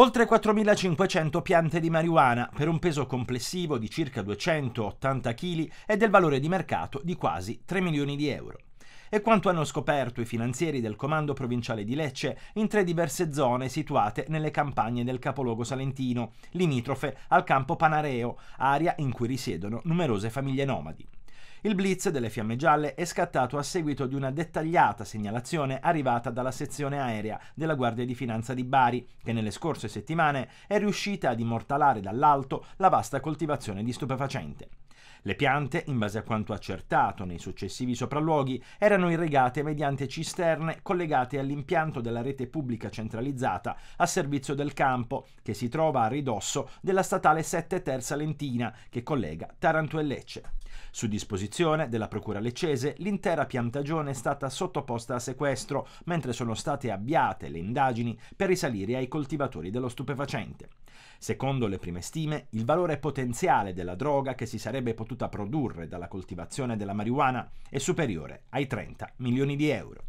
Oltre 4.500 piante di marijuana, per un peso complessivo di circa 280 kg e del valore di mercato di quasi 3 milioni di euro. E quanto hanno scoperto i finanzieri del Comando Provinciale di Lecce in tre diverse zone situate nelle campagne del capoluogo salentino, limitrofe al campo Panareo, area in cui risiedono numerose famiglie nomadi. Il blitz delle fiamme gialle è scattato a seguito di una dettagliata segnalazione arrivata dalla sezione aerea della Guardia di Finanza di Bari, che nelle scorse settimane è riuscita ad immortalare dall'alto la vasta coltivazione di stupefacente. Le piante, in base a quanto accertato nei successivi sopralluoghi, erano irrigate mediante cisterne collegate all'impianto della rete pubblica centralizzata a servizio del campo, che si trova a ridosso della statale 7 Terza Lentina, che collega Taranto e Lecce. Su disposizione della Procura leccese, l'intera piantagione è stata sottoposta a sequestro, mentre sono state avviate le indagini per risalire ai coltivatori dello stupefacente. Secondo le prime stime, il valore potenziale della droga che si sarebbe potuta produrre dalla coltivazione della marijuana è superiore ai 30 milioni di euro.